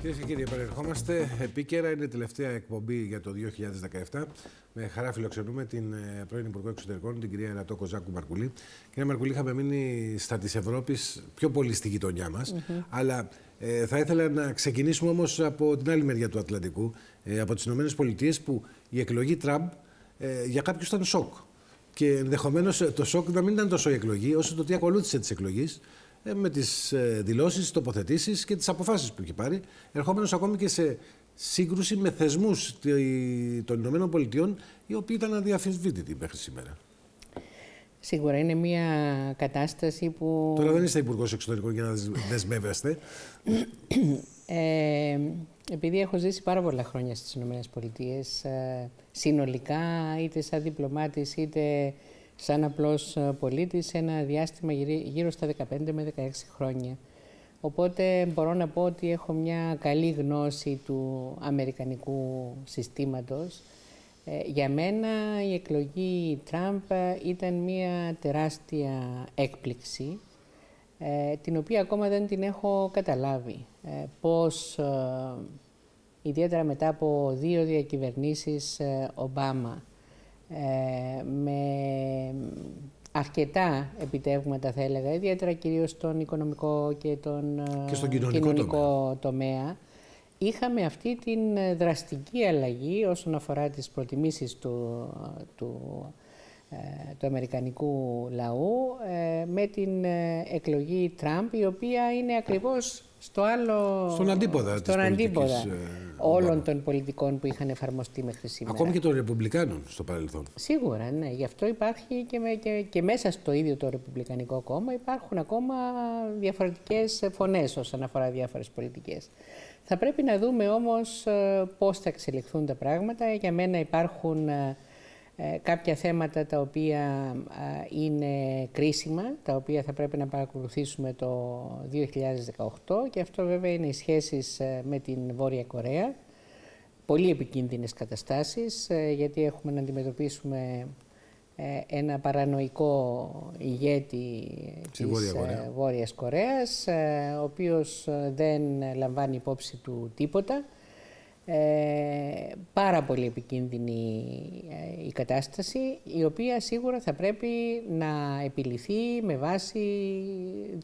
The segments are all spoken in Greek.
Κυρίες και κύριοι, επανερχόμαστε. Επίκαιρα είναι η τελευταία εκπομπή για το 2017. Με χαρά φιλοξενούμε την ε, πρώην Υπουργό Εξωτερικών, την κυρία Ανατό Κοζάκου Μαρκουλή. Κυρία Μαρκουλή, είχαμε μείνει στα της Ευρώπης πιο πολύ στη γειτονιά μας. Αλλά ε, θα ήθελα να ξεκινήσουμε όμως από την άλλη μεριά του Ατλαντικού, ε, από τις ΗΠΑ, που η εκλογή Τραμπ ε, για κάποιους ήταν σοκ. Και ενδεχομένως ε, το σοκ να μην ήταν τόσο η εκλογή, όσο το τι ακολούθησε της εκλογής ε, με τις ε, δηλώσεις, τι τοποθετήσεις και τις αποφάσεις που είχε πάρει, ερχόμενος ακόμη και σε σύγκρουση με θεσμούς των Ηνωμένων Πολιτειών, οι οποίοι ήταν αδιαφυσβήτητοι μέχρι σήμερα. Σίγουρα είναι μια κατάσταση που. Τώρα δεν είστε υπουργός εξωτερικών για να δεσμεύεστε. Επειδή έχω ζήσει πάρα πολλά χρόνια στις πολιτείες ε, συνολικά είτε σαν διπλωμάτης είτε σαν απλός ε, πολίτης, ένα διάστημα γύρω στα 15 με 16 χρόνια. Οπότε μπορώ να πω ότι έχω μια καλή γνώση του αμερικανικού συστήματος. Ε, για μένα η εκλογή Τραμπ ήταν μια τεράστια έκπληξη. Ε, την οποία ακόμα δεν την έχω καταλάβει. Ε, πώς, ε, ιδιαίτερα μετά από δύο διακυβερνήσεις ε, Ομπάμα, με αρκετά επιτεύγματα θα έλεγα, ιδιαίτερα κυρίως στον οικονομικό και τον και στον κοινωνικό, τομέα. είχαμε αυτή την δραστική αλλαγή όσον αφορά τις προτιμήσεις του, του ε, του Αμερικανικού λαού ε, με την ε, εκλογή Τραμπ, η οποία είναι ακριβώς στο άλλο... Στον αντίποδα, στον αντίποδα όλων των πολιτικών που είχαν εφαρμοστεί μέχρι σήμερα. Ακόμη και των Ρεπουμπλικάνων στο παρελθόν. Σίγουρα, ναι. Γι' αυτό υπάρχει και, και, μέσα στο ίδιο το Ρεπουμπλικανικό κόμμα υπάρχουν ακόμα διαφορετικές φωνές όσον αφορά διάφορες πολιτικές. Θα πρέπει να δούμε όμως πώς θα εξελιχθούν τα πράγματα. Για μένα υπάρχουν ε, κάποια θέματα τα οποία είναι κρίσιμα, τα οποία θα πρέπει να παρακολουθήσουμε το 2018 και αυτό βέβαια είναι οι σχέσεις ε, με την Βόρεια Κορέα. Πολύ επικίνδυνες καταστάσεις ε, γιατί έχουμε να αντιμετωπίσουμε ένα παρανοϊκό ηγέτη της Βόρεια Κορέα. Βόρειας Κορέας ο οποίος δεν λαμβάνει υπόψη του τίποτα ε, πάρα πολύ επικίνδυνη ε, η κατάσταση, η οποία σίγουρα θα πρέπει να επιληθεί με βάση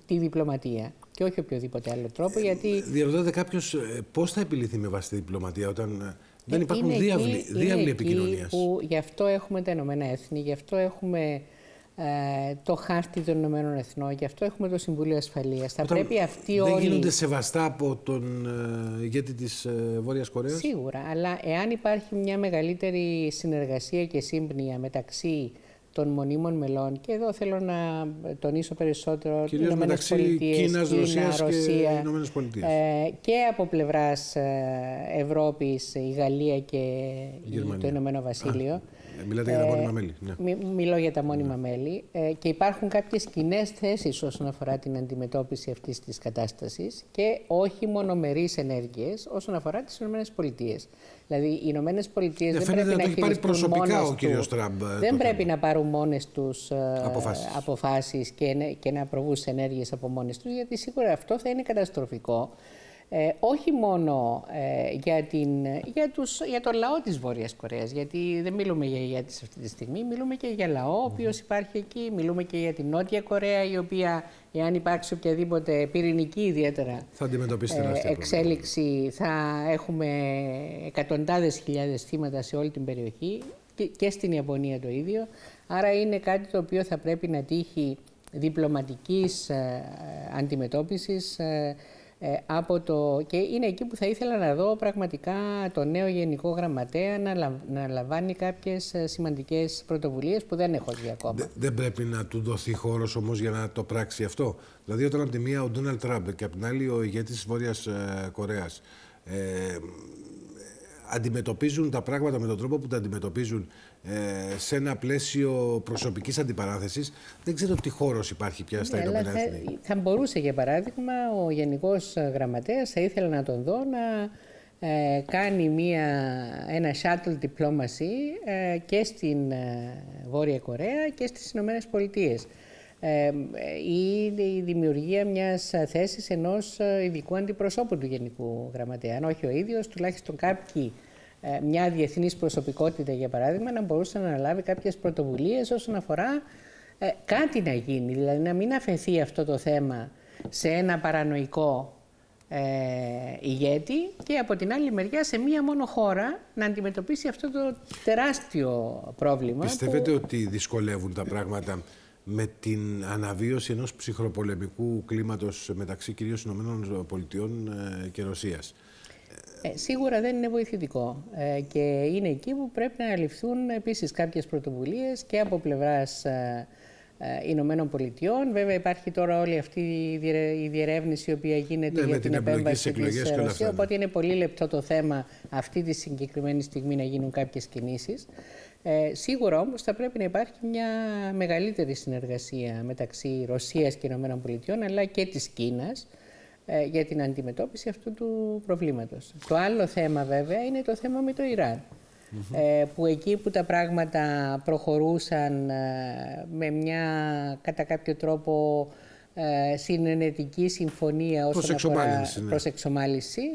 τη διπλωματία και όχι οποιοδήποτε άλλο τρόπο. Ε, γιατί... Διαρωτάτε κάποιο πώς θα επιληθεί με βάση τη διπλωματία όταν δεν υπάρχουν διάβλοι επικοινωνία. Γι' αυτό έχουμε τα Ηνωμένα Έθνη, γι' αυτό έχουμε ε, το χάρτη των Ηνωμένων Εθνών. Γι' αυτό έχουμε το Συμβούλιο Ασφαλείας. Θα πρέπει αυτοί δεν όλοι... Δεν γίνονται σεβαστά από τον ε, ηγέτη της ε, Βόρειας Κορέας. Σίγουρα, αλλά εάν υπάρχει μια μεγαλύτερη συνεργασία και σύμπνοια μεταξύ των μονίμων μελών και εδώ θέλω να τονίσω περισσότερο Κυρίως μεταξύ και και από πλευράς Ευρώπης, η Γαλλία και το Ηνωμένο Βασίλειο. Ε, μιλάτε για τα ε, μόνιμα μέλη. Ναι. μιλώ για τα μόνιμα μέλη. Ε, και υπάρχουν κάποιες κοινέ θέσεις όσον αφορά την αντιμετώπιση αυτής της κατάστασης και όχι μονομερείς ενέργειες όσον αφορά τις ΗΠΑ. Δηλαδή, οι ΗΠΑ δεν πρέπει να, να πάρει προσωπικά ο κύριος Τραμπ. Δεν πρέπει να πάρουν μόνες τους αποφάσει και, και να προβούν σε ενέργειες από μόνες τους, γιατί σίγουρα αυτό θα είναι καταστροφικό ε, όχι μόνο ε, για, την, για, τους, για τον λαό της Βόρειας Κορέας, γιατί δεν μιλούμε για σε αυτή τη στιγμή, μιλούμε και για λαό ο οποίος υπάρχει εκεί, μιλούμε και για την Νότια Κορέα, η οποία, εάν υπάρξει οποιαδήποτε πυρηνική ιδιαίτερα θα ε, εξέλιξη, θα έχουμε εκατοντάδες χιλιάδες θύματα σε όλη την περιοχή και, στην Ιαπωνία το ίδιο. Άρα είναι κάτι το οποίο θα πρέπει να τύχει διπλωματικής ε, ε, αντιμετώπισης, ε, από το... Και είναι εκεί που θα ήθελα να δω πραγματικά το νέο Γενικό Γραμματέα να, να λαμβάνει κάποιες ε, σημαντικές πρωτοβουλίες που δεν έχω δει ακόμα. δεν πρέπει να του δοθεί χώρος όμως για να το πράξει αυτό. Δηλαδή όταν από τη μία ο Ντόναλτ Τραμπ και από την άλλη ο ηγέτης της Βόρειας ε, Κορέας ε, αντιμετωπίζουν τα πράγματα με τον τρόπο που τα αντιμετωπίζουν ε, σε ένα πλαίσιο προσωπικής αντιπαράθεσης, δεν ξέρω τι χώρος υπάρχει πια στα ναι, θα, μπορούσε, για παράδειγμα, ο Γενικός Γραμματέας, θα ήθελα να τον δω να ε, κάνει μια, ένα shuttle diplomacy ε, και στην Βόρεια Κορέα και στις Ηνωμένες Πολιτείες. Ε, ή η δημιουργία μιας ε, θέσης ενός ε, ειδικού αντιπροσώπου του Γενικού Γραμματέα. Αν όχι ο ίδιος, τουλάχιστον κάποιοι μια διεθνής προσωπικότητα, για παράδειγμα, να μπορούσε να αναλάβει κάποιες πρωτοβουλίες όσον αφορά κάτι να γίνει. Δηλαδή να μην αφαιθεί αυτό το θέμα σε ένα παρανοϊκό ε, ηγέτη και από την άλλη μεριά σε μία μόνο χώρα να αντιμετωπίσει αυτό το τεράστιο πρόβλημα. Πιστεύετε ότι δυσκολεύουν τα πράγματα με την αναβίωση ενός ψυχροπολεμικού κλίματος μεταξύ κυρίως Ηνωμένων Πολιτειών ε, και Ρωσίας. Ε, σίγουρα δεν είναι βοηθητικό ε, και είναι εκεί που πρέπει να ληφθούν επίσης κάποιες πρωτοβουλίες και από πλευράς ε, ε Ηνωμένων Πολιτειών. Βέβαια υπάρχει τώρα όλη αυτή η διερεύνηση η οποία γίνεται ναι, για την, επέμβαση της Ρωσίας, ναι. οπότε είναι πολύ λεπτό το θέμα αυτή τη συγκεκριμένη στιγμή να γίνουν κάποιες κινήσεις. Ε, σίγουρα όμως θα πρέπει να υπάρχει μια μεγαλύτερη συνεργασία μεταξύ Ρωσίας και Ηνωμένων Πολιτειών αλλά και της Κίνας ε, για την αντιμετώπιση αυτού του προβλήματος. Το άλλο θέμα βέβαια είναι το θέμα με το Ιράν. Ε, που εκεί που τα πράγματα προχωρούσαν ε, με μια κατά κάποιο τρόπο συνενετική συμφωνία όσον προς ναι.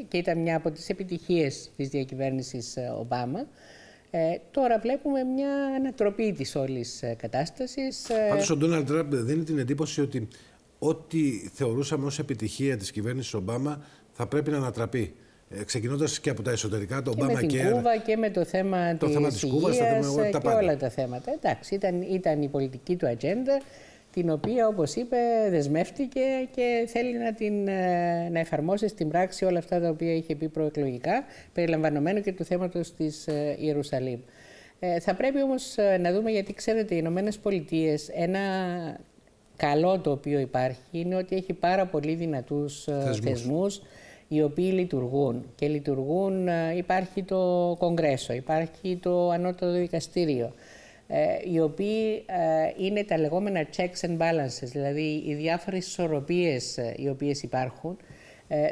και ήταν μια από τις επιτυχίες της διακυβέρνησης Ομπάμα ε, τώρα βλέπουμε μια ανατροπή της όλης ε, κατάστασης. Ε. Πάντως ο Ντόναλτ Τραμπ δίνει την εντύπωση ότι ό,τι θεωρούσαμε ως επιτυχία της κυβέρνησης Ομπάμα θα πρέπει να ανατραπεί. Ε, Ξεκινώντας και από τα εσωτερικά, το Ομπάμα και. Με την Κούβα και με το θέμα τη Κούβα, της και όλα τα θέματα. Εντάξει, ήταν, ήταν η πολιτική του ατζέντα την οποία, όπως είπε, δεσμεύτηκε και θέλει να, ε, να εφαρμόσει στην πράξη όλα αυτά τα οποία είχε πει προεκλογικά, περιλαμβανομένου και του θέματος της ε, Ιερουσαλήμ. Ε, θα πρέπει όμως να δούμε, γιατί ξέρετε, οι Ηνωμένες Πολιτείες ένα καλό το οποίο υπάρχει είναι ότι έχει πάρα πολύ δυνατούς θεσμούς, θεσμούς οι οποίοι λειτουργούν. Και λειτουργούν, υπάρχει το Κογκρέσο, υπάρχει το Ανώτατο Δικαστήριο, ε, οι οποίοι ε, είναι τα λεγόμενα checks and balances, δηλαδή οι διάφορες ισορροπίες ε, οι οποίες υπάρχουν.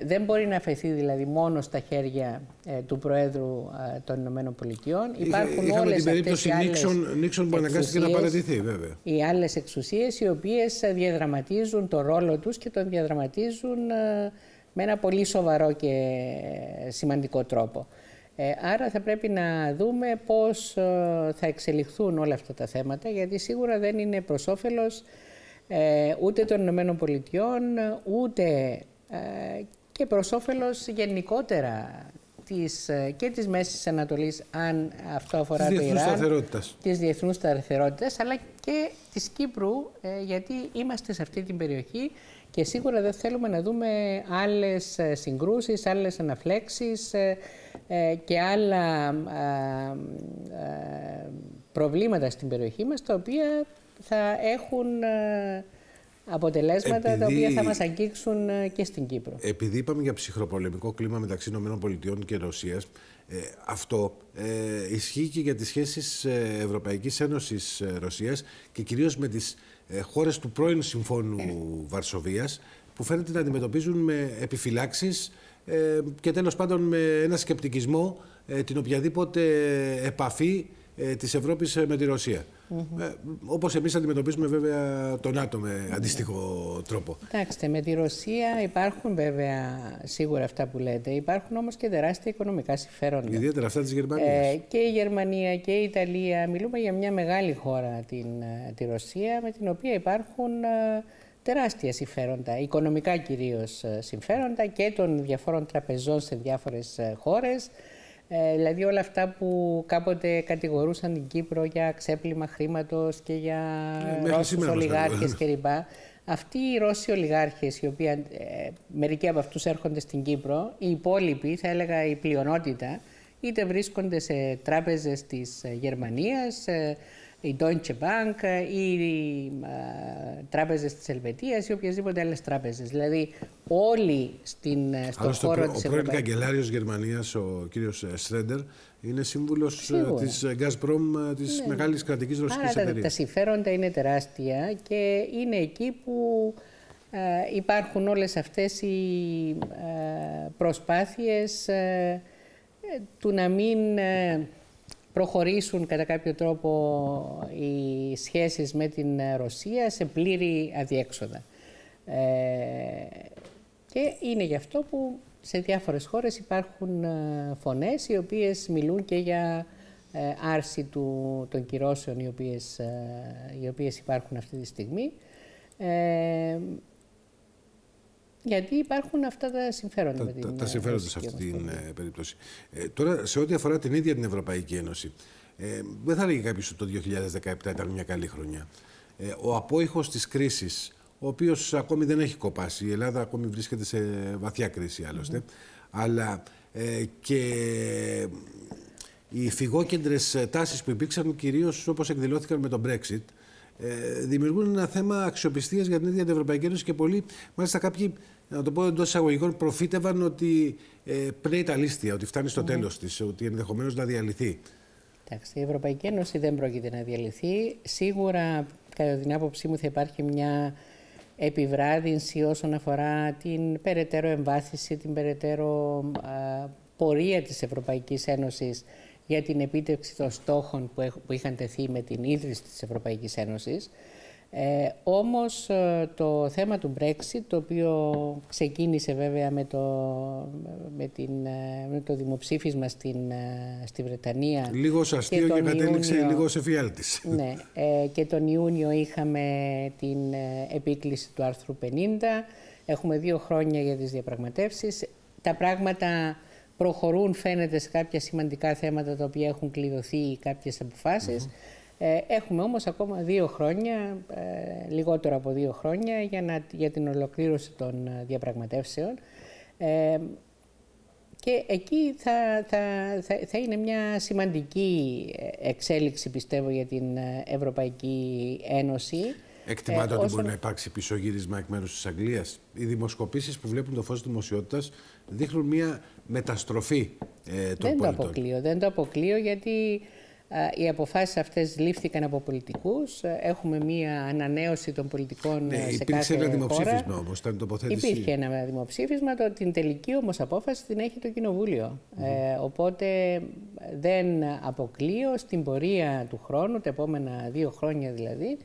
δεν μπορεί να αφαιθεί δηλαδή μόνο στα χέρια του Προέδρου των Ηνωμένων Πολιτειών. Υπάρχουν Είχα, όλες την περίπτωση Νίξον, Νίξον να παρατηθεί βέβαια. Οι άλλες εξουσίες οι οποίες διαδραματίζουν το ρόλο τους και τον διαδραματίζουν με ένα πολύ σοβαρό και σημαντικό τρόπο. Ε, άρα θα πρέπει να δούμε πώς ε, θα εξελιχθούν όλα αυτά τα θέματα, γιατί σίγουρα δεν είναι προς όφελος ε, ούτε των Ηνωμένων Πολιτειών, ούτε και προς όφελος γενικότερα της, και της Μέσης Ανατολής, αν αυτό αφορά το Ιράν, της διεθνούς αλλά και της Κύπρου, γιατί είμαστε σε αυτή την περιοχή και σίγουρα δεν θέλουμε να δούμε άλλες συγκρούσεις, άλλες αναφλέξεις, ε, και άλλα προβλήματα στην περιοχή μας, τα οποία θα έχουν αποτελέσματα τα οποία θα μας αγγίξουν και στην Κύπρο. Επειδή είπαμε για ψυχροπολεμικό κλίμα μεταξύ ΗΠΑ και Ρωσίας, ε, αυτό ε, ισχύει και για τις σχέσεις Ευρωπαϊκής Ένωσης Ρωσίας και κυρίως με τις χώρες του πρώην Συμφώνου Βαρσοβίας που φαίνεται να αντιμετωπίζουν με επιφυλάξεις ε, και τέλος πάντων με ένα σκεπτικισμό ε, την οποιαδήποτε επαφή ε, της Ευρώπης ε, με τη ρωσια mm -hmm. Ε, όπως εμείς αντιμετωπίζουμε βέβαια τον ΝΑΤΟ με αντίστοιχο τρόπο. Κοιτάξτε, με τη Ρωσία υπάρχουν βέβαια σίγουρα αυτά που λέτε, υπάρχουν όμως και τεράστια οικονομικά συμφέροντα. Ιδιαίτερα αυτά της Γερμανίας. και η Γερμανία και η Ιταλία, μιλούμε για μια μεγάλη χώρα την, τη Ρωσία με την οποία υπάρχουν τεράστια συμφέροντα, οικονομικά κυρίως ε, συμφέροντα και των διαφόρων τραπεζών σε διάφορες ε, χώρες. Ε, δηλαδή όλα αυτά που κάποτε κατηγορούσαν την Κύπρο για ξέπλυμα χρήματος και για ε, Ρώσους ολιγάρχες κλπ. Αυτοί οι Ρώσοι ολιγάρχες, οι οποίοι, ε, μερικοί από αυτούς έρχονται στην Κύπρο, οι υπόλοιποι, θα έλεγα η πλειονότητα, είτε βρίσκονται σε τράπεζες της Γερμανίας, η Deutsche Bank ή οι ε, τράπεζες της Ελβετίας ή οποιασδήποτε άλλες τράπεζες. Δηλαδή, όλοι στην, ε, στον Άλλωστε, χώρο της Ο πρώην καγκελάριο Γερμανίας, ο κύριος ε, Στρέντερ, είναι σύμβουλος τη Gazprom, της ναι. μεγάλης κρατικής ρωσικής εταιρεία. Τα, τα συμφέροντα είναι τεράστια και είναι εκεί που υπάρχουν όλες αυτές οι προσπάθειε προσπάθειες του να μην προχωρήσουν κατά κάποιο τρόπο οι σχέσεις με την Ρωσία σε πλήρη αδιέξοδα. Ε, και είναι γι' αυτό που σε διάφορες χώρες υπάρχουν ε, φωνές οι οποίες μιλούν και για ε, άρση του, των κυρώσεων οι οποίες, ε, οι οποίες υπάρχουν αυτή τη στιγμή. Γιατί υπάρχουν αυτά τα συμφέροντα. Τα, με την, τα ε, συμφέροντα σε αυτή την ε, περίπτωση. Ε, τώρα, σε ό,τι αφορά την ίδια την Ευρωπαϊκή Ένωση, ε, δεν θα έλεγε κάποιος ότι το 2017 ήταν μια καλή χρονιά. Ε, ο απόϊχος της κρίσης, ο οποίος ακόμη δεν έχει κοπάσει, η Ελλάδα ακόμη βρίσκεται σε βαθιά κρίση άλλωστε, αλλά ε, και οι φυγόκεντρες τάσεις που υπήρξαν κυρίως όπως εκδηλώθηκαν με τον Brexit, ε, δημιουργούν ένα θέμα αξιοπιστίας για την ίδια την Ευρωπαϊκή Ένωση και πολλοί, μάλιστα κάποιοι, να το πω εντός εισαγωγικών, προφήτευαν ότι ε, πνέει τα λίστια, ότι φτάνει στο mm. τέλος της, ότι ενδεχομένως να διαλυθεί. Εντάξει, η Ευρωπαϊκή Ένωση δεν πρόκειται να διαλυθεί. Σίγουρα, κατά την άποψή μου, θα υπάρχει μια επιβράδυνση όσον αφορά την περαιτέρω εμβάθυνση, την περαιτέρω πορεία της Ευρωπαϊκής Ένωσης για την επίτευξη των στόχων που είχαν τεθεί με την ίδρυση της Ευρωπαϊκής Ένωσης. Ε, όμως ε, το θέμα του Brexit, το οποίο ξεκίνησε βέβαια με το, με την, ε, δημοψήφισμα στην, ε, στη Βρετανία... Λίγο αστείο και, και κατέληξε Ιούνιο, λίγο σε φιάλτης. Ναι, ε, και τον Ιούνιο είχαμε την επίκληση του άρθρου 50. Έχουμε δύο χρόνια για τις διαπραγματεύσεις. Τα πράγματα προχωρούν φαίνεται σε κάποια σημαντικά θέματα τα οποία έχουν κλειδωθεί κάποιες αποφάσεις. Ε, έχουμε όμως ακόμα δύο χρόνια, ε, λιγότερο από δύο χρόνια, για, να, για την ολοκλήρωση των ε, διαπραγματεύσεων. και εκεί θα, θα, θα, θα είναι μια σημαντική εξέλιξη, πιστεύω, για την Ευρωπαϊκή Ένωση. Εκτιμάται ε, ότι μπορεί να υπάρξει πισωγύρισμα εκ μέρους της Αγγλίας. Οι δημοσκοπήσεις που βλέπουν το φως της δημοσιότητας δείχνουν μια μεταστροφή ε, των δεν πολιτών. Το αποκλείω, δεν το αποκλείω γιατί ε, οι αποφάσεις αυτές λήφθηκαν από πολιτικούς. Ε, έχουμε μία ανανέωση των πολιτικών ναι, σε κάθε ένα δημοψήφισμα όμως, ήταν τοποθέτηση. Υπήρχε ένα δημοψήφισμα, το, την τελική όμως απόφαση την έχει το Κοινοβούλιο. ε, οπότε δεν αποκλείω στην πορεία του χρόνου, τα επόμενα δύο χρόνια δηλαδή,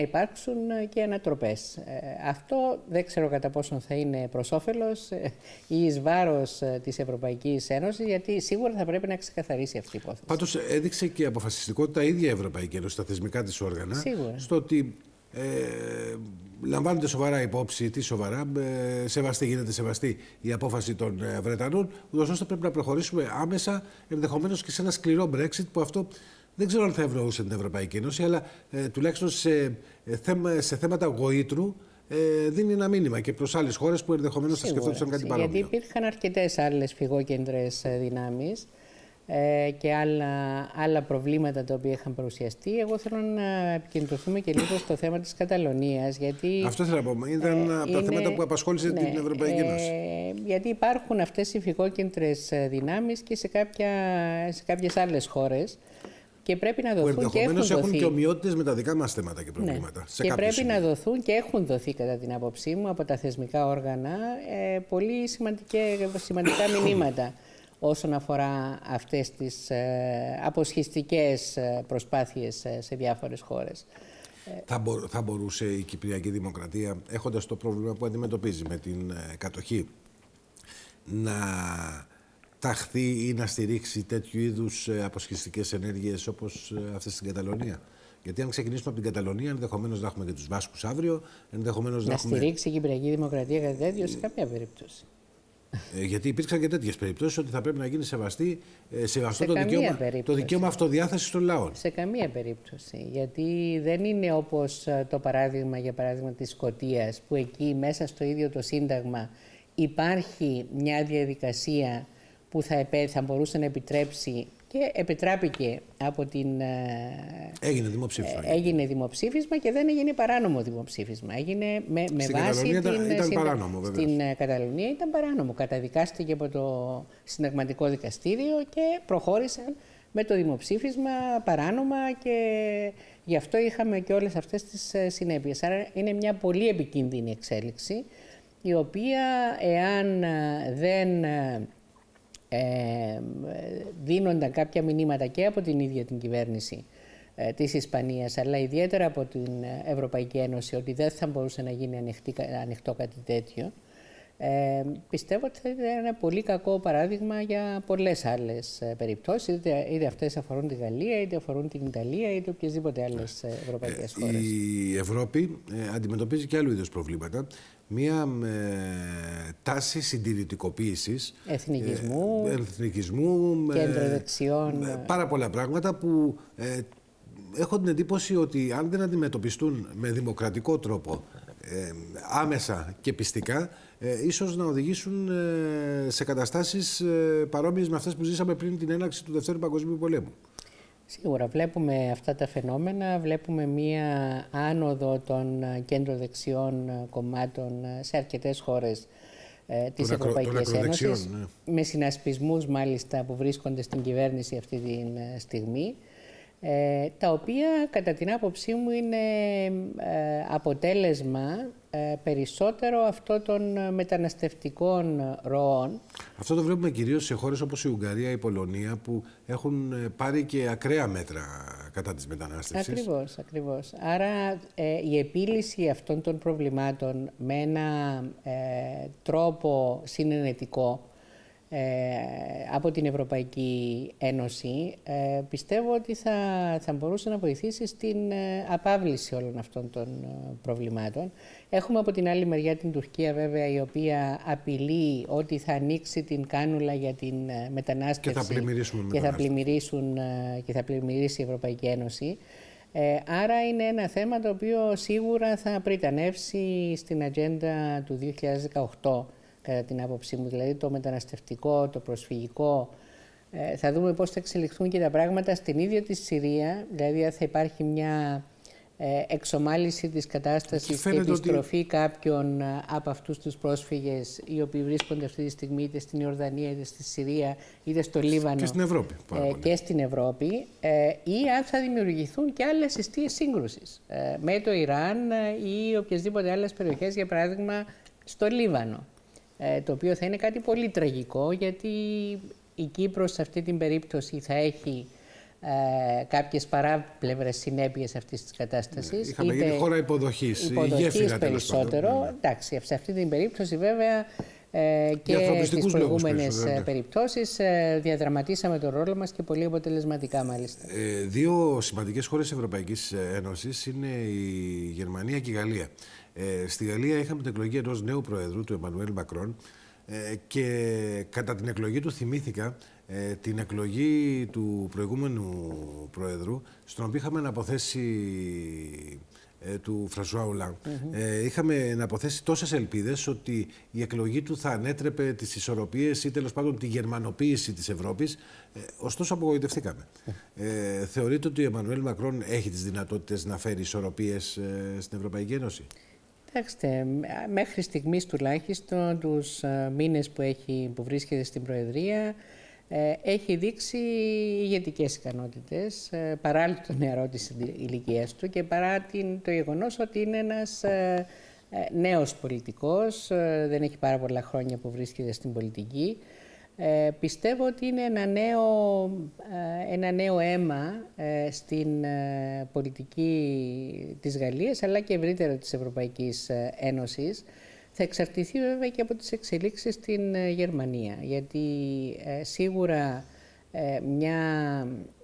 να υπάρξουν και ανατροπές. Ε, αυτό δεν ξέρω κατά πόσο θα είναι προς όφελος ε, ή εις βάρος ε, της Ευρωπαϊκής Ένωσης, γιατί σίγουρα θα πρέπει να ξεκαθαρίσει αυτή η υπόθεση. Πάντως έδειξε και αποφασιστικότητα η ίδια η Ευρωπαϊκή Ένωση, τα θεσμικά της όργανα, σίγουρα. στο ότι ε, λαμβάνονται σοβαρά υπόψη, τι σοβαρά, ε, σεβαστή γίνεται σεβαστή η απόφαση των ε, Βρετανών, ούτως ώστε πρέπει να προχωρήσουμε άμεσα, ενδεχομένως και σε ένα σκληρό Brexit που αυτό δεν ξέρω αν θα ευνοούσε την Ευρωπαϊκή Ένωση, αλλά ε, τουλάχιστον σε, ε, θέμα, σε θέματα γοήτρου ε, δίνει ένα μήνυμα και προς άλλες χώρες που ενδεχομένως θα σκεφτόντουσαν κάτι παρόμοιο. Γιατί υπήρχαν αρκετές άλλες φυγόκεντρες ε, δυνάμεις και άλλα, άλλα προβλήματα τα οποία είχαν παρουσιαστεί. Εγώ θέλω να επικεντρωθούμε και λίγο στο θέμα της Καταλωνίας. Αυτό θέλω να πω. Ήταν ε, από τα θέματα που απασχόλησε την ναι, Ευρωπαϊκή Ένωση. Ε, γιατί υπάρχουν αυτές οι φυγόκεντρες δυνάμεις και σε, σε κάποιες άλλες χώρες. Και πρέπει να δοθούν. Που έχουν, και ομοιότητες με τα δικά μας θέματα και προβλήματα. Ναι. και πρέπει να δοθούν και έχουν δοθεί, κατά την άποψή μου, από τα θεσμικά όργανα ε, πολύ σημαντικά μηνύματα όσον αφορά αυτές τις ε, αποσχιστικές ε, προσπάθειες ε, σε διάφορες χώρες. Ε, θα, θα μπορούσε η Κυπριακή Δημοκρατία, έχοντας το πρόβλημα που αντιμετωπίζει με την κατοχή, να ταχθεί ή να στηρίξει τέτοιου είδους ε, αποσχιστικές ενέργειες όπως ε, αυτές στην Καταλωνία. Γιατί αν ξεκινήσουμε από την Καταλωνία, ενδεχομένως να έχουμε και τους Βάσκους αύριο, ενδεχομένως να, να στηρίξει η Κυπριακή Δημοκρατία κάτι τέτοιο σε καμία περίπτωση. Ε, γιατί υπήρξαν και τέτοιες περιπτώσεις ότι θα πρέπει να γίνει σεβαστή, σεβαστό σε το, δικαίωμα, το δικαίωμα αυτοδιάθεσης των λαών. Σε καμία περίπτωση. Γιατί δεν είναι όπως το παράδειγμα, για παράδειγμα, της Σκωτίας, που εκεί μέσα στο ίδιο το Σύνταγμα υπάρχει μια διαδικασία που θα, θα μπορούσε να επιτρέψει και επιτράπηκε από την... Ε, έγινε δημοψήφισμα. Ε, έγινε δημοψήφισμα και δεν έγινε παράνομο δημοψήφισμα. Έγινε με, με στην βάση Καταλωνία την... Ήταν, ε, παράνομο Στην Καταλωνία ήταν παράνομο. Καταδικάστηκε από το συνταγματικό δικαστήριο και προχώρησαν με το δημοψήφισμα παράνομα και γι' αυτό είχαμε και όλες αυτές τις συνέπειες. Άρα είναι μια πολύ επικίνδυνη εξέλιξη η οποία εάν δεν ε, δίνονταν κάποια μηνύματα και από την ίδια την κυβέρνηση ε, της Ισπανίας αλλά ιδιαίτερα από την Ευρωπαϊκή Ένωση ότι δεν θα μπορούσε να γίνει ανοιχτή, ανοιχτό κάτι τέτοιο πιστεύω ότι θα είναι ένα πολύ κακό παράδειγμα για πολλές άλλες ε, περιπτώσεις είτε, είτε αυτές αφορούν τη Γαλλία, είτε αφορούν την Ιταλία είτε οποιασδήποτε άλλες ε, ευρωπαϊκές ε, χώρες Η Ευρώπη αντιμετωπίζει και άλλου είδους προβλήματα μία ε, τάση συντηρητικοποίησης. Εθνικισμού. Ε, εθνικισμού. Ε, Κέντρο ε, πάρα πολλά πράγματα που έχω την εντύπωση ότι αν δεν αντιμετωπιστούν με δημοκρατικό τρόπο άμεσα και πιστικά, ίσως να οδηγήσουν σε καταστάσεις παρόμοιες με αυτές που ζήσαμε πριν την έναρξη του Δευτέρου Παγκοσμίου Πολέμου. Σίγουρα βλέπουμε αυτά τα φαινόμενα, βλέπουμε μία άνοδο των ε, δεξιών ε, κομμάτων ε, σε αρκετές χώρες ε, της Ευρωπαϊκής Ένωσης, ναι. με συνασπισμούς μάλιστα που βρίσκονται στην κυβέρνηση αυτή τη στιγμή. Ε, τα οποία κατά την άποψή μου είναι ε, αποτέλεσμα ε, περισσότερο αυτών των μεταναστευτικών ροών. Αυτό το βλέπουμε κυρίως σε χώρες όπως η Ουγγαρία, η Πολωνία που έχουν πάρει και ακραία μέτρα κατά της μετανάστευσης. Ακριβώς, ακριβώς. Άρα η επίλυση αυτών των προβλημάτων με ένα τρόπο συνενετικό ε, από την Ευρωπαϊκή Ένωση, ε, πιστεύω ότι θα, θα μπορούσε να βοηθήσει στην ε, απάβληση όλων αυτών των προβλημάτων. Έχουμε από την άλλη μεριά την Τουρκία βέβαια η οποία απειλεί ότι θα ανοίξει την κάνουλα για την μετανάστευση και θα, πλημμυρίσουν και θα, πλημμυρίσει η Ευρωπαϊκή Ένωση. άρα είναι ένα θέμα το οποίο σίγουρα θα πριτανεύσει στην ατζέντα του 2018 κατά την άποψή μου, δηλαδή το μεταναστευτικό, το προσφυγικό. Ε, θα δούμε πώς θα εξελιχθούν και τα πράγματα στην ίδια τη Συρία, δηλαδή θα υπάρχει μια ε, εξομάλυση της κατάστασης και επιστροφή ότι... κάποιων ε, από αυτούς τους πρόσφυγες οι οποίοι βρίσκονται αυτή τη στιγμή είτε στην Ιορδανία είτε στη Συρία είτε στο Λίβανο και στην Ευρώπη, ε, και στην Ευρώπη ε, ή αν θα δημιουργηθούν και άλλες συστήες σύγκρουσης ε, με το Ιράν ε, ή οποιασδήποτε άλλες περιοχές για παράδειγμα στο Λίβανο. Ε, το οποίο θα είναι κάτι πολύ τραγικό γιατί η Κύπρος σε αυτή την περίπτωση θα έχει ε, κάποιες παράπλευρες συνέπειες αυτής της κατάστασης. Ναι, είχαμε γίνει χώρα υποδοχής, υποδοχής περισσότερο. Ναι, ναι. Εντάξει, σε αυτή την περίπτωση βέβαια ε, και στις προηγούμενες ε, περιπτώσεις ε, διαδραματίσαμε τον ρόλο μας και πολύ αποτελεσματικά μάλιστα. Ε, δύο σημαντικές χώρες Ευρωπαϊκής Ένωσης είναι η Γερμανία και η Γαλλία. Ε, στη Γαλλία είχαμε την εκλογή ενός νέου Προέδρου, του Εμμανουέλ Μακρόν, ε, και κατά την εκλογή του θυμήθηκα ε, την εκλογή του προηγούμενου Προέδρου, στον οποίο είχαμε αναποθέσει ε, του φρασουα ε, είχαμε αναποθέσει τόσες ελπίδες ότι η εκλογή του θα ανέτρεπε τις ισορροπίες ή τέλος πάντων τη γερμανοποίηση της Ευρώπης. Ε, ωστόσο, απογοητευτήκαμε. Ε, θεωρείτε ότι ο Εμμανουέλ Μακρόν έχει τις δυνατότητες να φέρει ισορροπίες στην Ευρωπαϊκή Ένωση. Κοιτάξτε, μέχρι στιγμής τουλάχιστον τους ε, μήνες που, έχει, που βρίσκεται στην Προεδρία ε, έχει δείξει ηγετικές ικανότητες ε, παράλληλα το νεαρό της ηλικίας του και παρά την, το γεγονός ότι είναι ένας νέος πολιτικός, δεν έχει πάρα πολλά χρόνια που βρίσκεται στην πολιτική. Ε, πιστεύω ότι είναι ένα νέο, ε, ένα νέο αίμα ε, στην πολιτική της Γαλλίας αλλά και ευρύτερα της Ευρωπαϊκής Ένωσης. Θα εξαρτηθεί βέβαια και από τις εξελίξεις στην Γερμανία γιατί σίγουρα ε, μια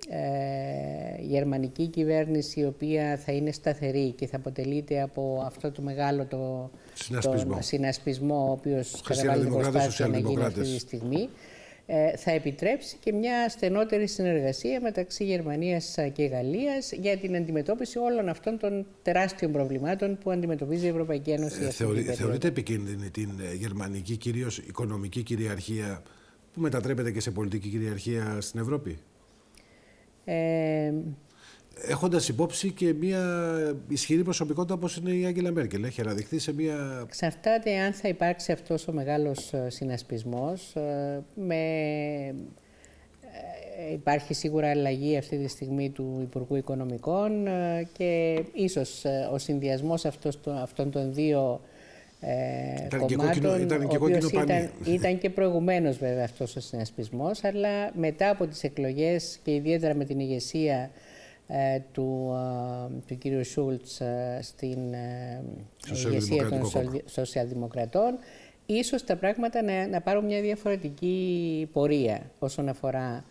ε, γερμανική κυβέρνηση η οποία θα είναι σταθερή και θα αποτελείται από αυτό το μεγάλο το, συνασπισμό. ο οποίος καταβάλλει προσπάθεια να γίνει αυτή τη στιγμή ε, θα επιτρέψει και μια στενότερη συνεργασία μεταξύ Γερμανίας και Γαλλίας για την αντιμετώπιση όλων αυτών των τεράστιων προβλημάτων που αντιμετωπίζει η Ευρωπαϊκή Ένωση. Ε, θεωρεί, θεωρείται επικίνδυνη την γερμανική κυρίως οικονομική κυριαρχία που μετατρέπεται και σε πολιτική κυριαρχία στην Ευρώπη. Ε... Έχοντας υπόψη και μια ισχυρή προσωπικότητα όπως είναι η Άγγελα Μέρκελ, έχει αναδειχθεί σε μια. Ξαρτάται αν θα υπάρξει αυτός ο μεγάλος ε, συνασπισμός. Ε, με... Ε, υπάρχει σίγουρα αλλαγή αυτή τη στιγμή του Υπουργού Οικονομικών και ίσως ο συνδυασμός αυτών των δύο ε, ήταν κομμάτων, και κόκκινο, ήταν, και προηγουμένως βέβαια αυτός ο συνασπισμός, αλλά μετά από τις εκλογές και ιδιαίτερα με την ηγεσία ε, του, ε, του κύριου Σούλτς ε, στην ε, ηγεσία των σοσιαλδημοκρατών, ίσως τα πράγματα να, να πάρουν μια διαφορετική πορεία όσον αφορά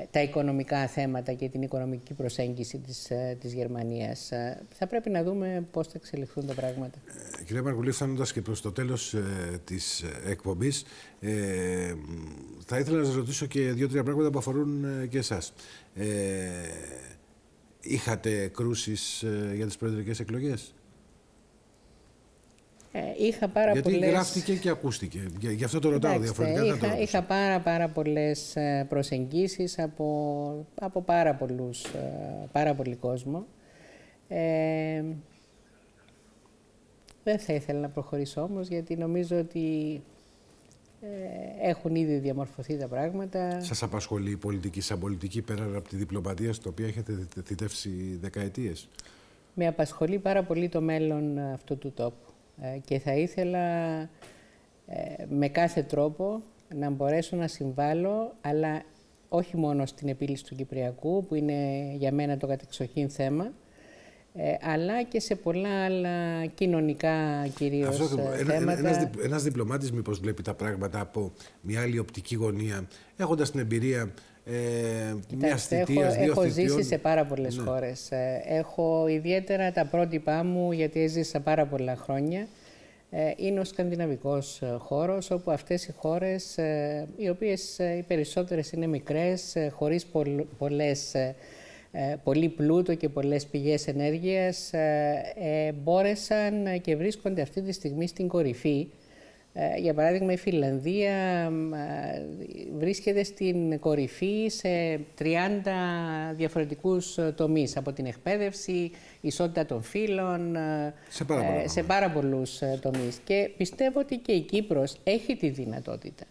ε, τα οικονομικά θέματα και την οικονομική προσέγγιση της, ε, της Γερμανίας. Ε, θα πρέπει να δούμε πώς θα εξελιχθούν τα πράγματα. Κύριε Μαρκουλή, φτάνοντας και προς το τέλος ε, της εκπομπής, θα ήθελα να σας ρωτήσω και δύο-τρία πράγματα που αφορούν και εσάς. Ε, είχατε κρούσεις για τις προεδρικές εκλογές. Ε, είχα πάρα Γιατί πολλές... γράφτηκε και ακούστηκε. Γι' αυτό το ρωτάω Εντάξτε, διαφορετικά. Είχα, είχα πάρα, πάρα πολλές ε, προσεγγίσεις από, από πάρα, πολλούς, ε, πάρα πολύ κόσμο. Ε, δεν θα ήθελα να προχωρήσω όμως, γιατί νομίζω ότι έχουν ήδη διαμορφωθεί τα πράγματα. Σας απασχολεί η πολιτική σαν πολιτική πέρα από τη διπλωματία στην οποία έχετε θητεύσει δεκαετίες. Με απασχολεί πάρα πολύ το μέλλον αυτού του τόπου. Ε, και θα ήθελα ε, με κάθε τρόπο να μπορέσω να συμβάλλω, αλλά όχι μόνο στην επίλυση του Κυπριακού, που είναι για μένα το κατεξοχήν θέμα, ε, αλλά και σε πολλά άλλα κοινωνικά κυρίως θέματα. Ένα, ένας, ένας διπλωμάτης μήπως βλέπει τα πράγματα από μια άλλη οπτική γωνία, έχοντας την εμπειρία ε, μια Έχω, ζήσει σε πάρα πολλές ναι. χώρες. Ε, έχω ιδιαίτερα τα πρότυπά μου, γιατί έζησα πάρα πολλά χρόνια. Ε, είναι ο σκανδιναβικός ε, χώρος, όπου αυτές οι χώρες, οι οποίες οι περισσότερες είναι μικρές, χωρίς πολλές, πολύ πλούτο και πολλές πηγές ενέργειας, μπόρεσαν και βρίσκονται αυτή τη στιγμή στην κορυφή ε, για παράδειγμα, η Φιλανδία ε, βρίσκεται στην κορυφή σε 30 διαφορετικούς ε, τομείς, από την εκπαίδευση, ισότητα των φύλων, σε πάρα, σε πολλούς τομείς. Και πιστεύω ότι και η Κύπρος έχει τη δυνατότητα.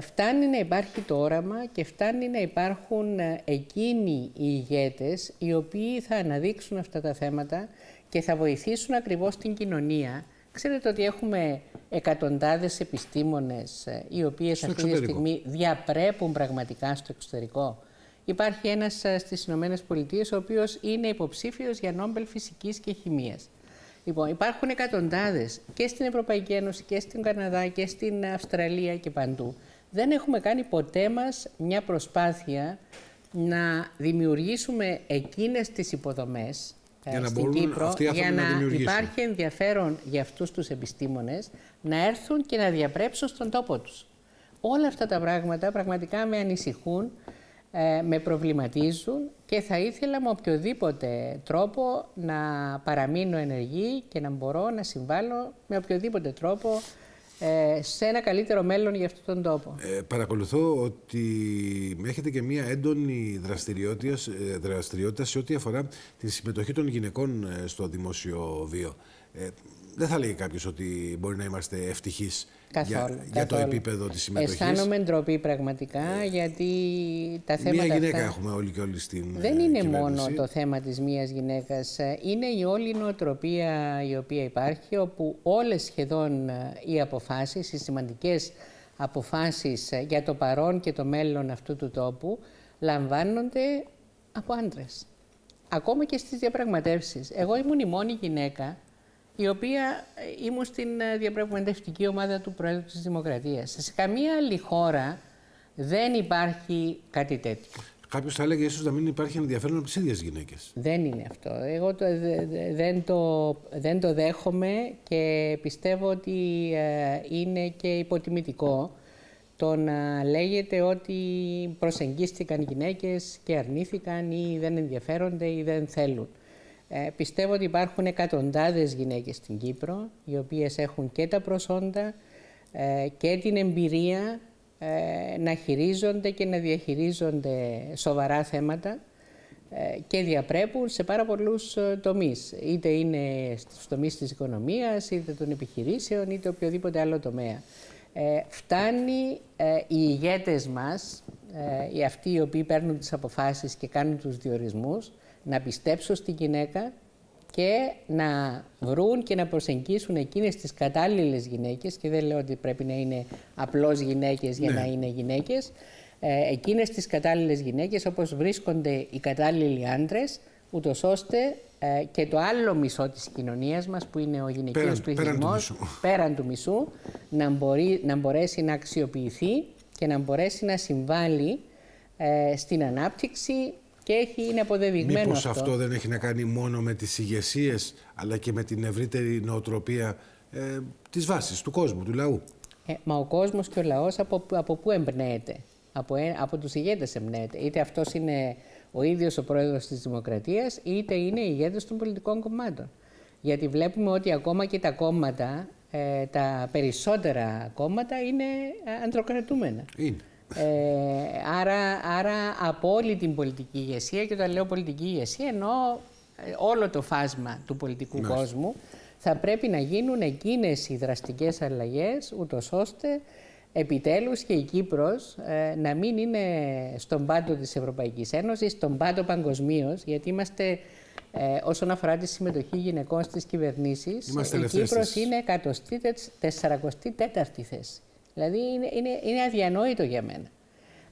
Φτάνει να υπάρχει το όραμα και φτάνει να υπάρχουν εκείνοι οι ηγέτες οι οποίοι θα αναδείξουν αυτά τα θέματα και θα βοηθήσουν ακριβώς την κοινωνία Ξέρετε ότι έχουμε εκατοντάδες επιστήμονες ε, οι οποίες αυτή τη στιγμή διαπρέπουν πραγματικά στο εξωτερικό. Υπάρχει ένας ε, στις Ηνωμένες Πολιτείες ο οποίος είναι υποψήφιος για Νόμπελ Φυσικής και Χημίας. Λοιπόν, υπάρχουν εκατοντάδες και στην Ευρωπαϊκή Ένωση και στην Καναδά και στην Αυστραλία και παντού. Δεν έχουμε κάνει ποτέ μας μια προσπάθεια να δημιουργήσουμε εκείνες τις υποδομές ε, για να αυτοί για να, υπάρχει ενδιαφέρον για αυτούς τους επιστήμονες να έρθουν και να διαπρέψουν στον τόπο τους. Όλα αυτά τα πράγματα πραγματικά με ανησυχούν, ε, με προβληματίζουν και θα ήθελα με οποιοδήποτε τρόπο να παραμείνω ενεργή και να μπορώ να συμβάλλω με οποιοδήποτε τρόπο ε, σε ένα καλύτερο μέλλον για αυτόν τον τόπο. Ε, παρακολουθώ ότι έχετε και μία έντονη δραστηριότητας, ε, δραστηριότητα σε ό,τι αφορά τη συμμετοχή των γυναικών στο δημόσιο βίο. Ε, δεν θα λέει κάποιος ότι μπορεί να είμαστε ευτυχείς Καθόλου. Για, το επίπεδο της συμμετοχής. Αισθάνομαι ντροπή πραγματικά, γιατί τα θέματα. Μία γυναίκα έχουμε όλοι και όλοι στην. Ε, Δεν είναι μόνο το θέμα της μίας γυναίκας. Ε, είναι η όλη νοοτροπία η οποία υπάρχει, όπου όλες σχεδόν ε, οι αποφάσεις, οι σημαντικές αποφάσεις για το παρόν και το μέλλον αυτού του τόπου λαμβάνονται από άντρες. Ακόμα και στις διαπραγματεύσεις. Εγώ ήμουν η μόνη γυναίκα η οποία ε, ήμουν στην ε, διαπραγματευτική ομάδα του Πρόεδρου της Δημοκρατίας. Σε καμία άλλη χώρα δεν υπάρχει κάτι τέτοιο. Κάποιος θα έλεγε ίσως να μην υπάρχει ενδιαφέρον από τις ίδιες γυναίκες. Δεν είναι αυτό. Εγώ το, ε, δεν, το, δεν το δέχομαι και πιστεύω ότι είναι και υποτιμητικό το να λέγεται ότι προσεγγίστηκαν γυναίκες και αρνήθηκαν ή δεν ενδιαφέρονται ή δεν θέλουν. Ε, πιστεύω ότι υπάρχουν εκατοντάδες γυναίκες στην Κύπρο, οι οποίες έχουν και τα προσόντα ε, και την εμπειρία ε, να χειρίζονται και να διαχειρίζονται σοβαρά θέματα ε, και διαπρέπουν σε πάρα πολλούς τομείς. Είτε είναι στους τομείς της οικονομίας, είτε των επιχειρήσεων, είτε οποιοδήποτε άλλο τομέα. Φτάνει οι ηγέτες μας, οι αυτοί οι οποίοι παίρνουν τις αποφάσεις και κάνουν τους διορισμούς, να πιστέψουν στη γυναίκα και να βρουν και να προσεγγίσουν εκείνες τις κατάλληλες γυναίκες και δεν λέω ότι πρέπει να είναι απλώς γυναίκες για ναι. να είναι γυναίκες ε, εκείνες τις κατάλληλες γυναίκες όπως βρίσκονται οι κατάλληλοι άντρες ούτως ώστε ε, και το άλλο μισό της κοινωνίας μας που είναι ο γυναικείος πληθυσμός πέραν, πέραν του μισού να, μπορεί, να μπορέσει να αξιοποιηθεί και να μπορέσει να συμβάλλει ε, στην ανάπτυξη και έχει, είναι αποδεδειγμένο Μήπως αυτό. αυτό δεν έχει να κάνει μόνο με τις ηγεσίες, αλλά και με την ευρύτερη νοοτροπία ε, της βάσης, του κόσμου, του λαού. Ε, μα ο κόσμος και ο λαός από, πού εμπνέεται. Από, από τους ηγέτες εμπνέεται. Είτε αυτός είναι ο ίδιος ο πρόεδρος της Δημοκρατίας, είτε είναι οι ηγέτες των πολιτικών κομμάτων. Γιατί βλέπουμε ότι ακόμα και τα κόμματα, ε, τα περισσότερα κόμματα είναι ε, αντροκρατούμενα. Είναι. Ε, άρα, άρα από όλη την πολιτική ηγεσία, και όταν λέω πολιτική ηγεσία Ενώ ε, όλο το φάσμα του πολιτικού κόσμου, θα πρέπει να γίνουν εκείνες οι δραστικές αλλαγές, ούτως ώστε επιτέλους και η Κύπρος ε, να μην είναι στον πάτο της Ευρωπαϊκής Ένωσης, στον πάτο παγκοσμίως, γιατί είμαστε όσον αφορά τη συμμετοχή γυναικών στις κυβερνήσεις, η Κύπρος είναι 144η θέση. Δηλαδή είναι, είναι, είναι αδιανόητο για μένα.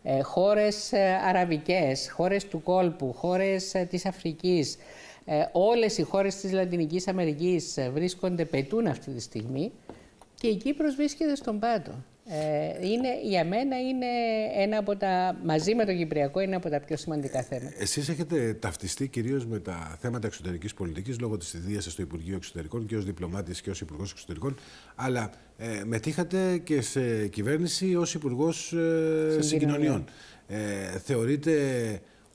Ε, χώρες ε, αραβικές, χώρες του κόλπου, χώρες ε, της Αφρικής, ε, όλες οι χώρες της Λατινικής Αμερικής ε, βρίσκονται, πετούν αυτή τη στιγμή και η Κύπρος βρίσκεται στον πάτο. Ε, είναι, για μένα είναι ένα από τα, μαζί με το Κυπριακό, είναι από τα πιο σημαντικά θέματα. Εσείς έχετε ταυτιστεί κυρίως με τα θέματα εξωτερικής πολιτικής λόγω της σας στο Υπουργείο Εξωτερικών και ως διπλωμάτης και ως υπουργός Εξωτερικών, αλλά ε, μετήχατε και σε κυβέρνηση ως υπουργός ε, Συγκοινωνιών. Ε, θεωρείτε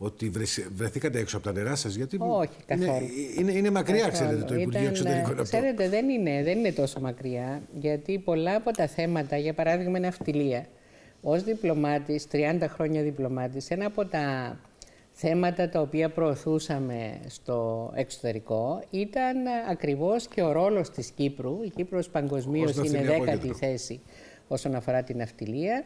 ότι βρεθήκατε έξω από τα νερά σας, γιατί. Όχι, καθόλου. Είναι, είναι, είναι μακριά, ξέρετε, το Υπουργείο Εξωτερικών. Αυτό. Ξέρετε, δεν είναι, δεν είναι τόσο μακριά, γιατί πολλά από τα θέματα, για παράδειγμα, είναι αυτιλία. Ως διπλωμάτης, 30 χρόνια διπλωμάτης, ένα από τα θέματα τα οποία προωθούσαμε στο εξωτερικό ήταν ακριβώς και ο ρόλος της Κύπρου. Η Κύπρος παγκοσμίως δέκατη θέση όσον αφορά την αυτιλία.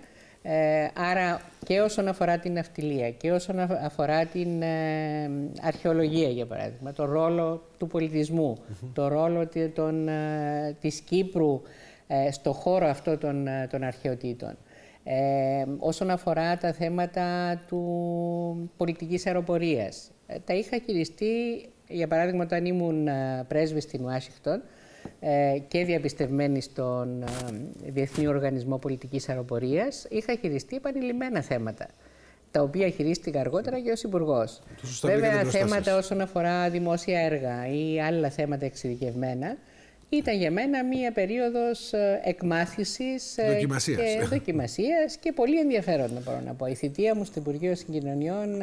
Ε, άρα και όσον αφορά την ναυτιλία και όσον αφορά την ε, αρχαιολογία, για παράδειγμα, το ρόλο του πολιτισμού, mm το ρόλο των, ε, της Κύπρου ε, στο χώρο αυτό των, ε, των αρχαιοτήτων. όσον αφορά τα θέματα του πολιτικής αεροπορίας. Τα είχα χειριστεί, για παράδειγμα, όταν ήμουν πρέσβης στην Ουάσιγκτον, ε, και διαπιστευμένη στον ε, Διεθνή Οργανισμό Πολιτικής Αεροπορίας, είχα χειριστεί επανειλημμένα θέματα τα οποία χειρίστηκα αργότερα και ως υπουργός. Βέβαια, θέματα όσον αφορά δημόσια έργα ή άλλα θέματα εξειδικευμένα, ήταν για μένα μία περίοδος ε, εκμάθησης δοκιμασίας. και δοκιμασίας και πολύ ενδιαφέρον, μπορώ να πω. Η θητεία μου στο Υπουργείο Συγκοινωνιών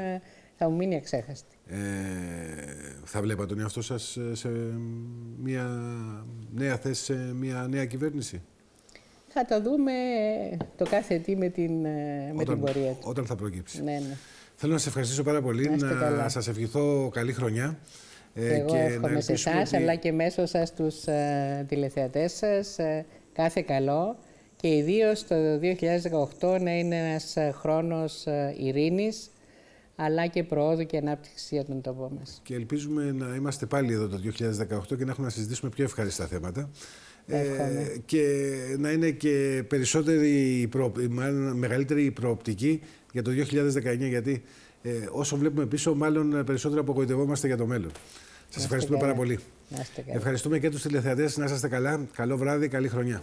θα μου μείνει εξέχαστη. Ε, θα βλέπατε τον εαυτό σας ε, σε μια νέα θέση, σε μια νέα κυβέρνηση. Θα το δούμε ε, το κάθε τι ε, με την, όταν, πορεία του. Όταν θα προκύψει. Ναι, ναι. Θέλω να σας ευχαριστήσω πάρα πολύ, να, να σας ευχηθώ καλή χρονιά. Ε, Εγώ και εύχομαι σε εσά, αλλά και μέσω σας τους τηλεθεατές σας, κάθε καλό και ιδίως το 2018 να είναι ένας χρόνος ειρήνης, αλλά και προόδου και ανάπτυξη για τον τόπο μα. Και ελπίζουμε να είμαστε πάλι εδώ το 2018 και να έχουμε να συζητήσουμε πιο ευχαριστά θέματα. Ε, και να είναι και περισσότερη, μεγαλύτερη η προοπτική για το 2019 γιατί ε, όσο βλέπουμε πίσω μάλλον περισσότερο απογοητευόμαστε για το μέλλον. Σας ευχαριστούμε πάρα πολύ. Ευχαριστούμε και τους τηλεθεατές. Να είστε καλά. Καλό βράδυ, καλή χρονιά.